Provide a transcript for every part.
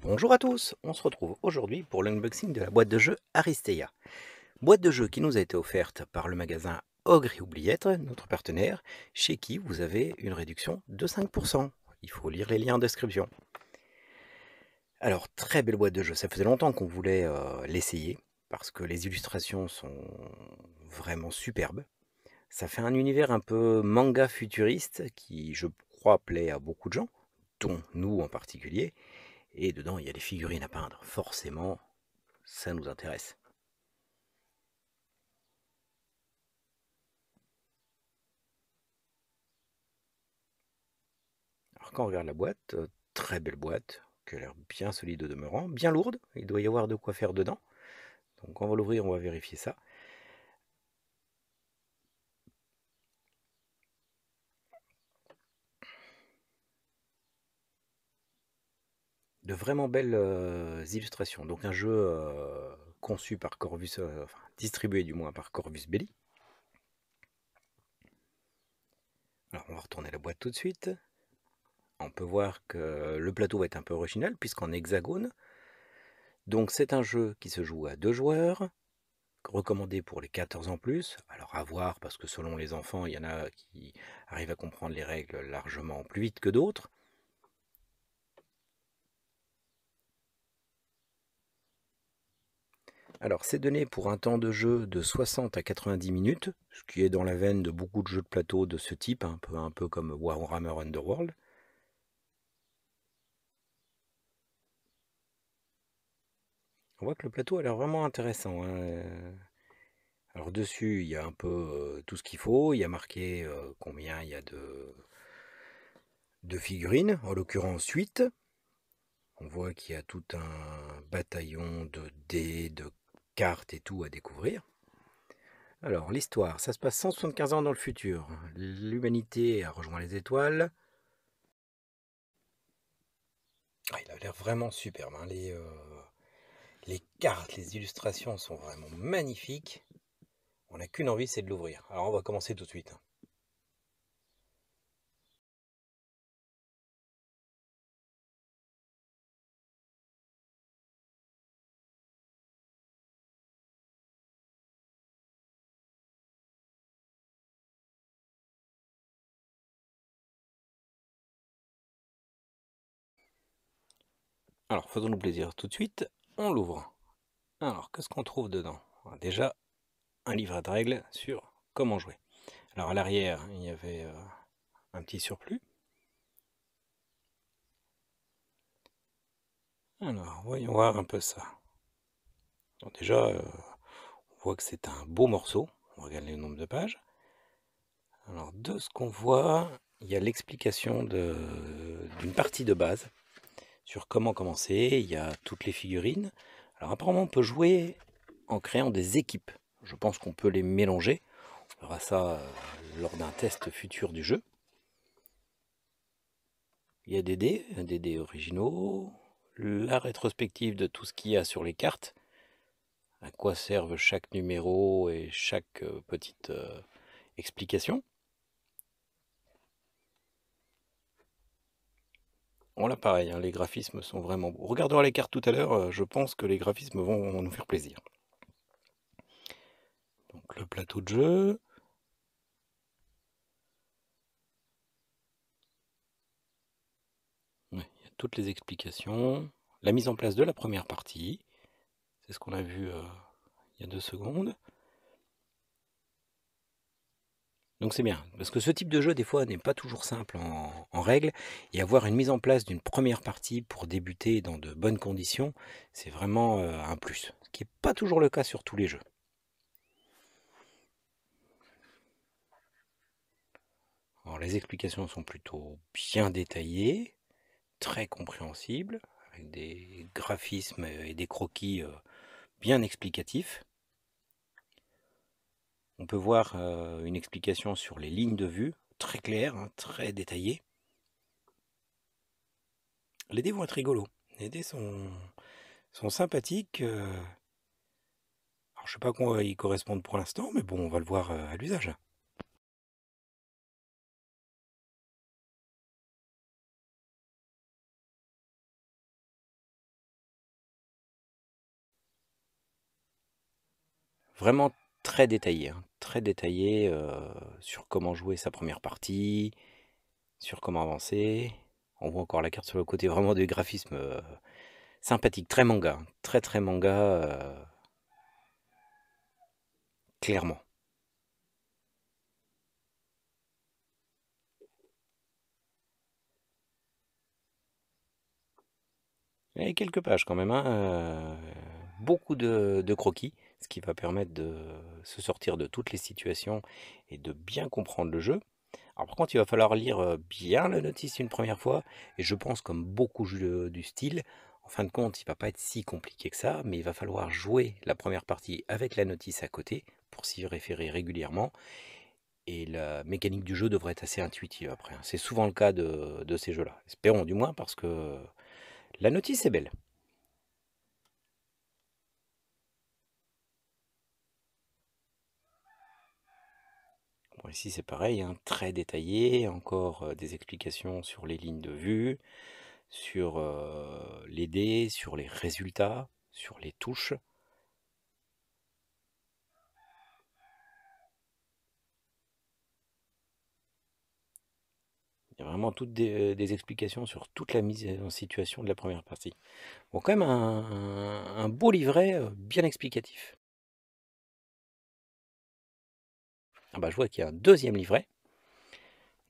Bonjour à tous, on se retrouve aujourd'hui pour l'unboxing de la boîte de jeu Aristeia. Boîte de jeu qui nous a été offerte par le magasin Ogre et notre partenaire, chez qui vous avez une réduction de 5%. Il faut lire les liens en description. Alors, très belle boîte de jeu, ça faisait longtemps qu'on voulait euh, l'essayer, parce que les illustrations sont vraiment superbes. Ça fait un univers un peu manga futuriste qui, je crois, plaît à beaucoup de gens, dont nous en particulier. Et dedans, il y a des figurines à peindre. Forcément, ça nous intéresse. Alors quand on regarde la boîte, euh, très belle boîte, qui a l'air bien solide au demeurant, bien lourde, il doit y avoir de quoi faire dedans. Donc on va l'ouvrir, on va vérifier ça. de vraiment belles illustrations. Donc un jeu conçu par Corvus, enfin distribué du moins par Corvus Belli. Alors on va retourner la boîte tout de suite. On peut voir que le plateau est un peu original puisqu'en hexagone. Donc c'est un jeu qui se joue à deux joueurs, recommandé pour les 14 ans plus. Alors à voir parce que selon les enfants, il y en a qui arrivent à comprendre les règles largement plus vite que d'autres. Alors, c'est donné pour un temps de jeu de 60 à 90 minutes, ce qui est dans la veine de beaucoup de jeux de plateau de ce type, un peu, un peu comme Warhammer Underworld. On voit que le plateau a l'air vraiment intéressant. Hein. Alors dessus, il y a un peu euh, tout ce qu'il faut. Il y a marqué euh, combien il y a de, de figurines, en l'occurrence 8. On voit qu'il y a tout un bataillon de dés, de cartes et tout à découvrir. Alors, l'histoire, ça se passe 175 ans dans le futur. L'humanité a rejoint les étoiles. Ah, il a l'air vraiment superbe. Hein. Les, euh, les cartes, les illustrations sont vraiment magnifiques. On n'a qu'une envie, c'est de l'ouvrir. Alors, on va commencer tout de suite. Hein. Alors, faisons-nous plaisir tout de suite, on l'ouvre. Alors, qu'est-ce qu'on trouve dedans ah, Déjà, un livret de règles sur comment jouer. Alors, à l'arrière, il y avait euh, un petit surplus. Alors, voyons voir un peu ça. déjà, euh, on voit que c'est un beau morceau. On regarde le nombre de pages. Alors, de ce qu'on voit, il y a l'explication d'une partie de base sur comment commencer. Il y a toutes les figurines. Alors apparemment, on peut jouer en créant des équipes. Je pense qu'on peut les mélanger. On verra ça euh, lors d'un test futur du jeu. Il y a des dés, des dés originaux, la rétrospective de tout ce qu'il y a sur les cartes, à quoi servent chaque numéro et chaque euh, petite euh, explication. On l'a pareil, hein, les graphismes sont vraiment beaux. Regardons les cartes tout à l'heure, euh, je pense que les graphismes vont, nous faire plaisir. Donc, le plateau de jeu. Il y a toutes les explications. La mise en place de la première partie. C'est ce qu'on a vu euh, il y a deux secondes. Donc c'est bien, parce que ce type de jeu, des fois, n'est pas toujours simple en, règle, et avoir une mise en place d'une première partie pour débuter dans de bonnes conditions, c'est vraiment euh, un plus, ce qui n'est pas toujours le cas sur tous les jeux. Alors les explications sont plutôt bien détaillées, très compréhensibles, avec des graphismes et des croquis euh, bien explicatifs. On peut voir euh, une explication sur les lignes de vue, très claire, hein, très détaillée. Les dés vont être rigolos. Les dés sont, sympathiques. Euh. je ne sais pas quoi ils correspondent pour l'instant, mais bon, on va le voir euh, à l'usage. Vraiment très détaillé, hein très détaillé euh, sur comment jouer sa première partie, sur comment avancer. On voit encore la carte sur le côté vraiment du graphisme euh, sympathiques. sympathique, très manga, très très manga, euh, clairement. Et quelques pages quand même, hein, euh, beaucoup de croquis ce qui va permettre de se sortir de toutes les situations et de bien comprendre le jeu. Alors par contre, il va falloir lire euh, bien la notice une première fois, et je pense comme beaucoup euh, du style, en fin de compte, il ne va pas être si compliqué que ça, mais il va falloir jouer la première partie avec la notice à côté pour s'y référer régulièrement. Et la mécanique du jeu devrait être assez intuitive après. Hein. C'est souvent le cas de ces jeux-là. Espérons du moins parce que la notice est belle. ici c'est pareil, hein, très détaillé, encore euh, des explications sur les lignes de vue, sur euh, les dés, sur les résultats, sur les touches. Il y a vraiment toutes euh, des, explications sur toute la mise en situation de la première partie. Bon, quand même un beau livret bien explicatif. Ah bah, je vois qu'il y a un deuxième livret.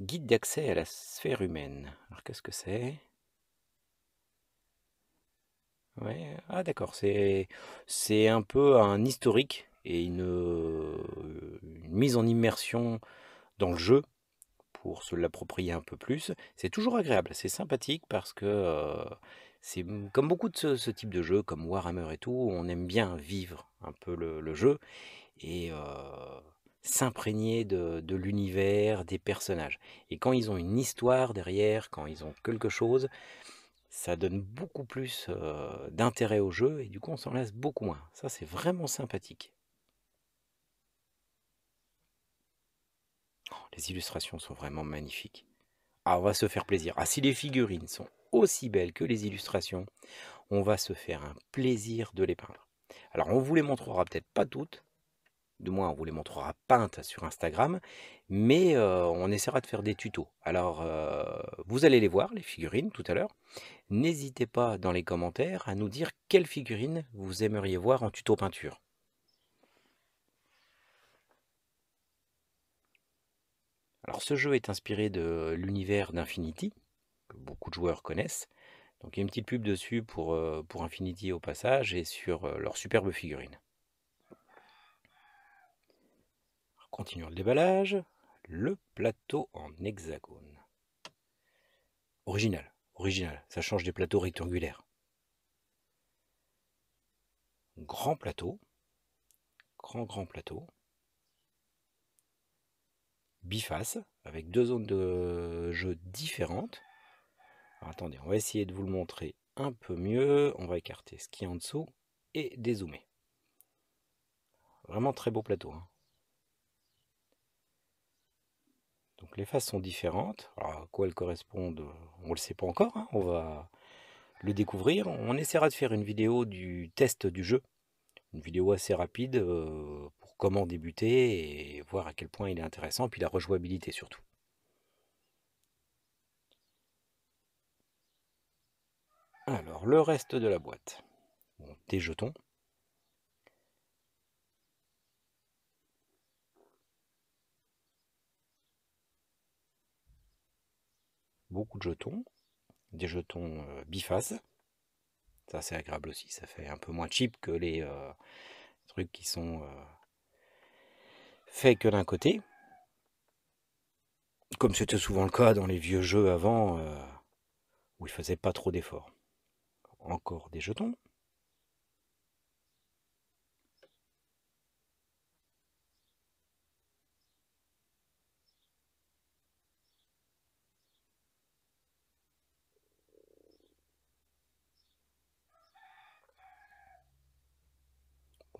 Guide d'accès à la sphère humaine. Alors qu'est-ce que c'est Ah d'accord, c'est un peu un historique et euh, une, mise en immersion dans le jeu pour se l'approprier un peu plus. C'est toujours agréable, c'est sympathique parce que euh, c'est comme beaucoup de ce, type de jeu, comme Warhammer et tout, on aime bien vivre un peu le, jeu et euh, s'imprégner de, l'univers, des personnages. Et quand ils ont une histoire derrière, quand ils ont quelque chose, ça donne beaucoup plus euh, d'intérêt au jeu et du coup on s'en laisse beaucoup moins. Ça c'est vraiment sympathique. Oh, les illustrations sont vraiment magnifiques. Ah, on va se faire plaisir. Ah, si les figurines sont aussi belles que les illustrations, on va se faire un plaisir de les peindre. Alors on vous les montrera peut-être pas toutes, de moins on vous les montrera peintes sur Instagram, mais euh, on essaiera de faire des tutos. Alors euh, vous allez les voir, les figurines, tout à l'heure. N'hésitez pas dans les commentaires à nous dire quelles figurines vous aimeriez voir en tuto peinture. Alors ce jeu est inspiré de l'univers d'Infinity, que beaucoup de joueurs connaissent. Donc il y a une petite pub dessus pour, euh, pour Infinity au passage et sur leurs superbes figurines. Continuons le déballage. Le plateau en hexagone. Original, original, ça change des plateaux rectangulaires. Grand plateau, grand grand plateau. Biface, avec deux zones de jeu différentes. attendez, on va essayer de vous le montrer un peu mieux. On va écarter ce qui est en dessous et dézoomer. Vraiment très beau plateau. Hein. Donc les faces sont différentes. à quoi elles correspondent, on ne le sait pas encore. Hein, on va le découvrir. On essaiera de faire une vidéo du test du jeu. Une vidéo assez rapide euh, pour comment débuter et voir à quel point il est intéressant. Puis la rejouabilité surtout. Alors le reste de la boîte. des jetons. beaucoup de jetons, des jetons euh, bifaces. Ça c'est agréable aussi, ça fait un peu moins cheap que les euh, trucs qui sont euh, faits que d'un côté. Comme c'était souvent le cas dans les vieux jeux avant, où ils faisaient pas trop d'efforts. Encore des jetons.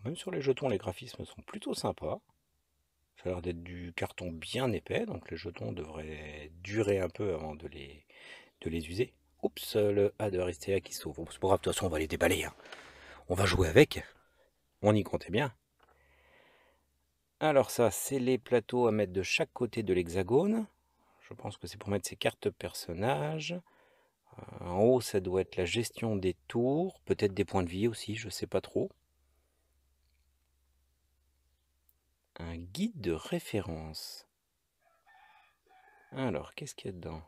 Même sur les jetons, les graphismes sont plutôt sympas. Ça a l'air d'être du carton bien épais, donc les jetons devraient durer un peu avant de les, de les user. Oups, le A de Aristea qui s'ouvre. C'est de toute façon, on va les déballer. Hein. On va jouer avec. On y comptait bien. Alors ça, c'est les plateaux à mettre de chaque côté de l'hexagone. Je pense que c'est pour mettre ses cartes personnages. Euh, en haut, ça doit être la gestion des tours, peut-être des points de vie aussi, je ne sais pas trop. un guide de référence. Alors, qu'est-ce qu'il y a dedans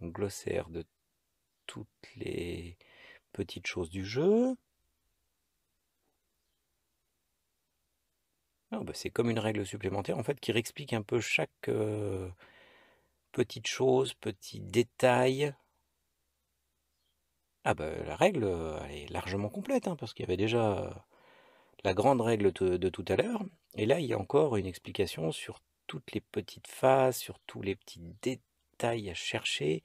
Un glossaire de toutes les petites choses du jeu. Ah, bah, c'est comme une règle supplémentaire en fait qui réexplique un peu chaque euh, petite chose, petit détail. Ah bah, la règle elle est largement complète hein, parce qu'il y avait déjà la grande règle de, tout à l'heure. Et là, il y a encore une explication sur toutes les petites phases, sur tous les petits détails à chercher,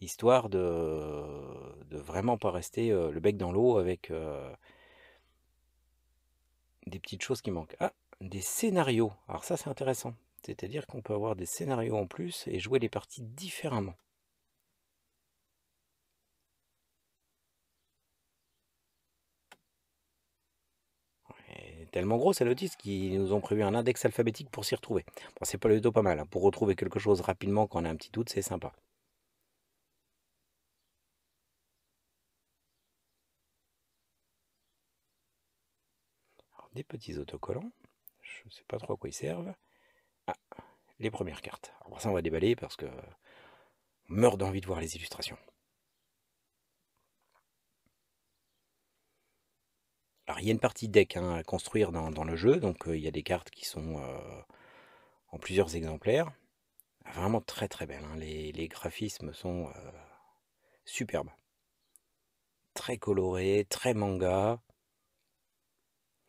histoire de, de vraiment pas rester euh, le bec dans l'eau avec euh, des petites choses qui manquent. Ah, des scénarios. Alors ça, c'est intéressant. C'est-à-dire qu'on peut avoir des scénarios en plus et jouer les parties différemment. tellement gros à l'autiste qu'ils nous ont prévu un index alphabétique pour s'y retrouver. Bon, c'est pas du tout pas mal. Hein. Pour retrouver quelque chose rapidement quand on a un petit doute, c'est sympa. des petits autocollants. Je ne sais pas trop à quoi ils servent. Ah, les premières cartes. Alors, ça, on va déballer parce que on meurt d'envie de voir les illustrations. il y a une partie deck hein, à construire dans, le jeu, donc euh, il y a des cartes qui sont euh, en plusieurs exemplaires. Vraiment très très belles, hein. les, les, graphismes sont euh, superbes. Très colorés, très manga.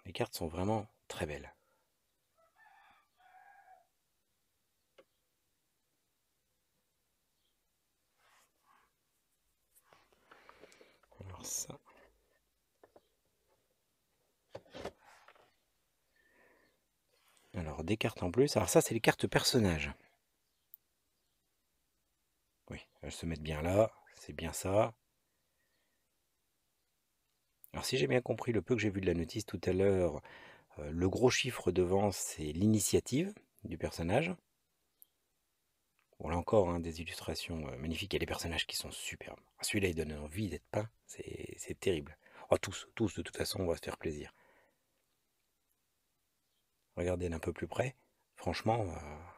Les cartes sont vraiment très belles. Alors ça, Alors, des cartes en plus. Alors ça, c'est les cartes personnages. Oui, elles se mettent bien là. C'est bien ça. Alors si j'ai bien compris le peu que j'ai vu de la notice tout à l'heure, euh, le gros chiffre devant, c'est l'initiative du personnage. Bon, là encore, hein, des illustrations euh, Il magnifiques a des personnages qui sont superbes. Celui-là, il donne envie d'être peint. C'est terrible. Oh, tous, tous, de toute façon, on va se faire plaisir regardez d'un peu plus près, franchement, euh,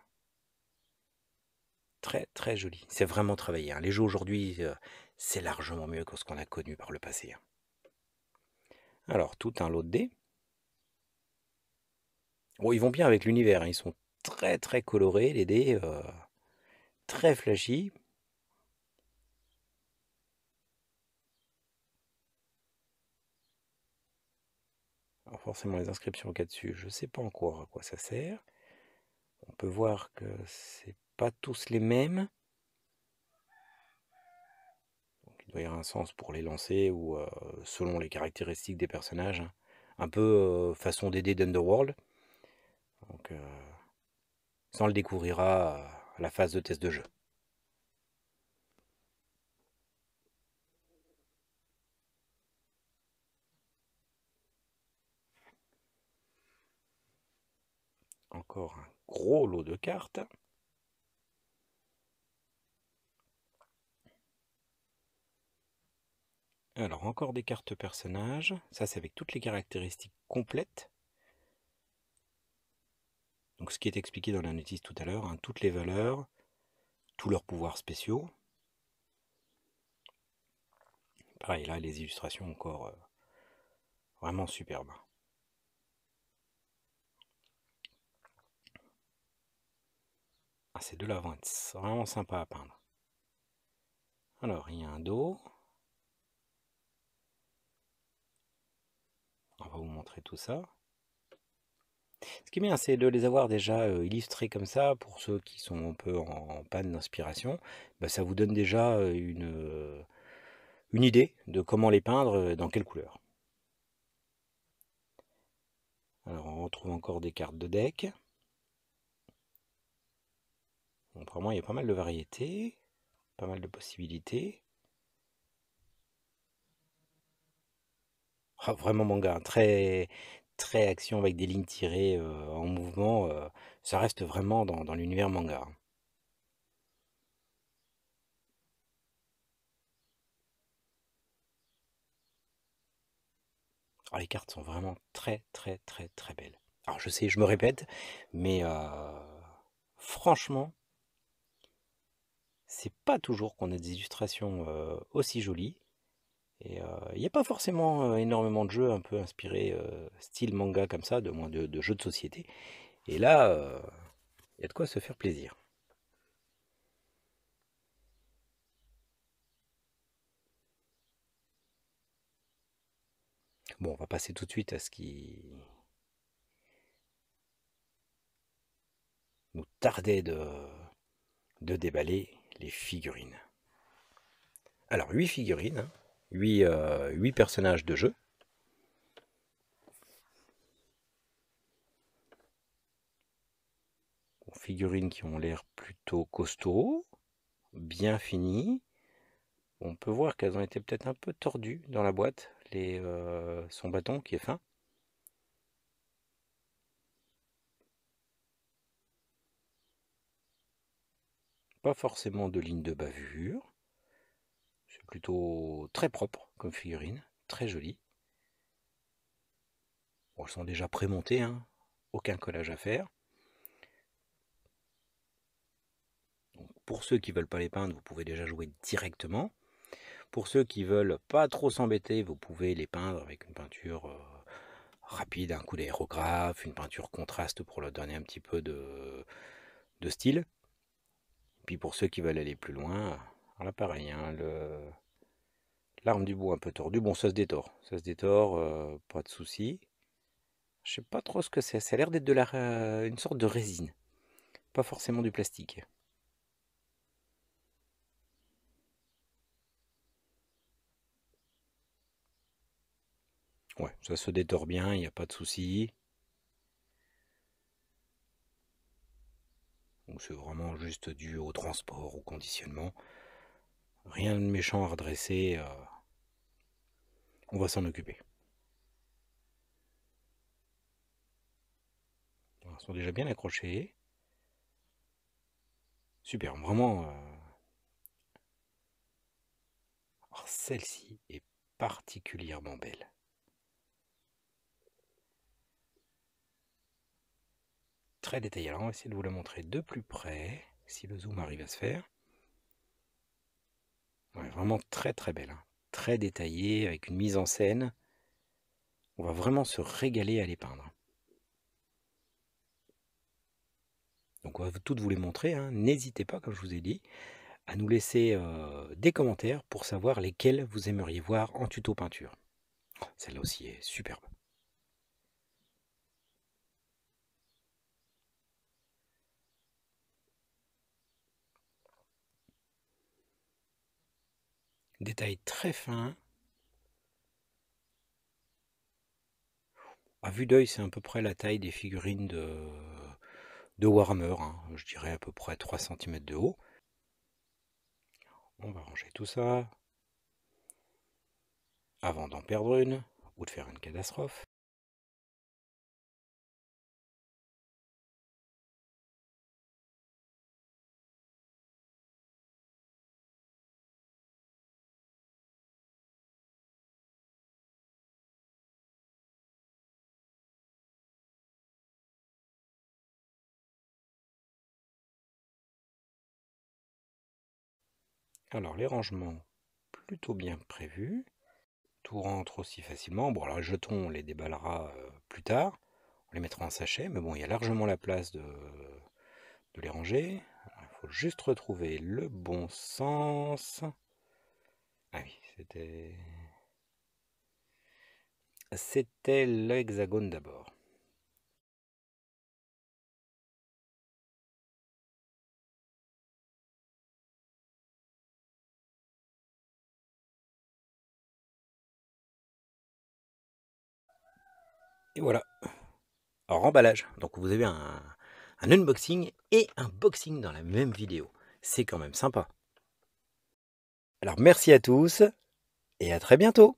très très joli. C'est vraiment travaillé. Hein. Les jeux aujourd'hui, euh, c'est largement mieux que ce qu'on a connu par le passé. Hein. Alors, tout un lot de dés. Oh, ils vont bien avec l'univers, hein. ils sont très très colorés, les dés, euh, très flashy, forcément les inscriptions qu'il y a dessus, je ne sais pas encore à quoi ça sert. On peut voir que c'est pas tous les mêmes. il doit y avoir un sens pour les lancer ou euh, selon les caractéristiques des personnages. Hein. Un peu euh, façon d'aider d'Underworld. Donc, euh, ça on le découvrira à la phase de test de jeu. Encore un gros lot de cartes. Alors, encore des cartes personnages. Ça, c'est avec toutes les caractéristiques complètes. Donc, ce qui est expliqué dans la notice tout à l'heure, hein, toutes les valeurs, tous leurs pouvoirs spéciaux. Pareil, là, les illustrations encore euh, vraiment superbes. Ah, c'est de la vente, vraiment sympa à peindre. Alors, il y a un dos. On va vous montrer tout ça. Ce qui est bien, c'est de les avoir déjà euh, illustrés comme ça, pour ceux qui sont un peu en panne d'inspiration. Bah, ça vous donne déjà euh, une, euh, une idée de comment les peindre, dans quelle couleur. Alors on retrouve encore des cartes de deck vraiment, il y a pas mal de variétés, pas mal de possibilités. Ah, vraiment manga, hein. très, très action avec des lignes tirées euh, en mouvement. Euh, ça reste vraiment dans, l'univers manga. Hein. Ah, les cartes sont vraiment très très très très belles. Alors je sais, je me répète, mais euh, franchement, c'est pas toujours qu'on a des illustrations aussi jolies. Et il n'y a pas forcément énormément de jeux un peu inspirés style manga comme ça, de moins de, jeux de société. Et là, il y a de quoi se faire plaisir. Bon, on va passer tout de suite à ce qui nous tardait de, de déballer les figurines. Alors, huit figurines, 8, hein. euh, personnages de jeu. figurines qui ont l'air plutôt costauds, bien finies. On peut voir qu'elles ont été peut-être un peu tordues dans la boîte, les, euh, son bâton qui est fin. forcément de ligne de bavure. C'est plutôt très propre comme figurine, très jolie. on elles sont déjà prémontées, hein. aucun collage à faire. Donc, pour ceux qui veulent pas les peindre, vous pouvez déjà jouer directement. Pour ceux qui veulent pas trop s'embêter, vous pouvez les peindre avec une peinture euh, rapide, un coup d'aérographe, une peinture contraste pour leur donner un petit peu de style. Puis pour ceux qui veulent aller plus loin, pareil, hein, l'arme du bout un peu tordue. Bon, ça se détort, ça se détort, euh, pas de souci. Je sais pas trop ce que c'est. Ça a l'air d'être une sorte de résine, pas forcément du plastique. Ouais, ça se détort bien, il n'y a pas de souci. Donc c'est vraiment juste dû au transport, au conditionnement. Rien de méchant à redresser, euh. on va s'en occuper. Ils sont déjà bien accrochés. Super, vraiment. Euh. Oh, celle-ci est particulièrement belle. très détaillé. Alors on va essayer de vous la montrer de plus près, si le zoom arrive à se faire. vraiment très très belle, hein. très détaillée, avec une mise en scène. On va vraiment se régaler à les peindre. Donc on va toutes vous les montrer, hein. n'hésitez pas, comme je vous ai dit, à nous laisser euh, des commentaires pour savoir lesquels vous aimeriez voir en tuto peinture. Celle-là aussi est superbe. détail très fin. À vue d'œil, c'est à peu près la taille des figurines de, de Warhammer, hein. je dirais à peu près 3 cm de haut. On va ranger tout ça avant d'en perdre une ou de faire une catastrophe. Alors les rangements plutôt bien prévus. Tout rentre aussi facilement. Bon alors les jetons on les déballera euh, plus tard. On les mettra en sachet, mais bon il y a largement la place de, de les ranger. il faut juste retrouver le bon sens. Ah oui, c'était... C'était l'hexagone d'abord. Et voilà. alors emballage. Donc vous avez un, un unboxing et un boxing dans la même vidéo. C'est quand même sympa. Alors merci à tous et à très bientôt